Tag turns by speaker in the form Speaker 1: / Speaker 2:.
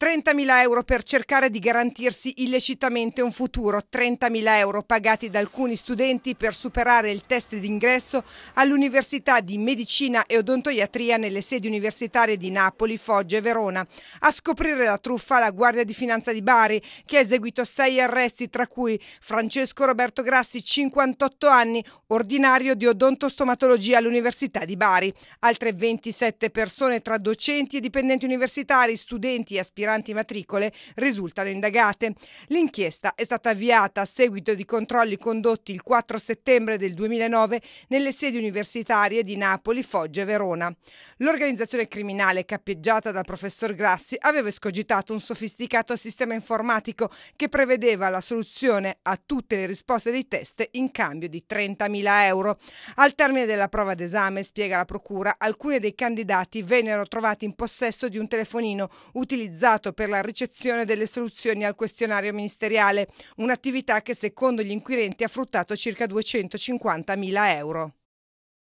Speaker 1: 30.000 euro per cercare di garantirsi illecitamente un futuro, 30.000 euro pagati da alcuni studenti per superare il test d'ingresso all'Università di Medicina e Odontoiatria nelle sedi universitarie di Napoli, Foggia e Verona. A scoprire la truffa la Guardia di Finanza di Bari, che ha eseguito sei arresti, tra cui Francesco Roberto Grassi, 58 anni, ordinario di odontostomatologia all'Università di Bari. Altre 27 persone tra docenti e dipendenti universitari, studenti e aspiranti minoranti matricole risultano indagate. L'inchiesta è stata avviata a seguito di controlli condotti il 4 settembre del 2009 nelle sedi universitarie di Napoli, Foggia e Verona. L'organizzazione criminale cappeggiata dal professor Grassi aveva escogitato un sofisticato sistema informatico che prevedeva la soluzione a tutte le risposte dei test in cambio di 30.000 euro. Al termine della prova d'esame, spiega la procura, alcuni dei candidati vennero trovati in possesso di un telefonino utilizzato impegnato per la ricezione delle soluzioni al questionario ministeriale, un'attività che secondo gli inquirenti ha fruttato circa 250 mila euro.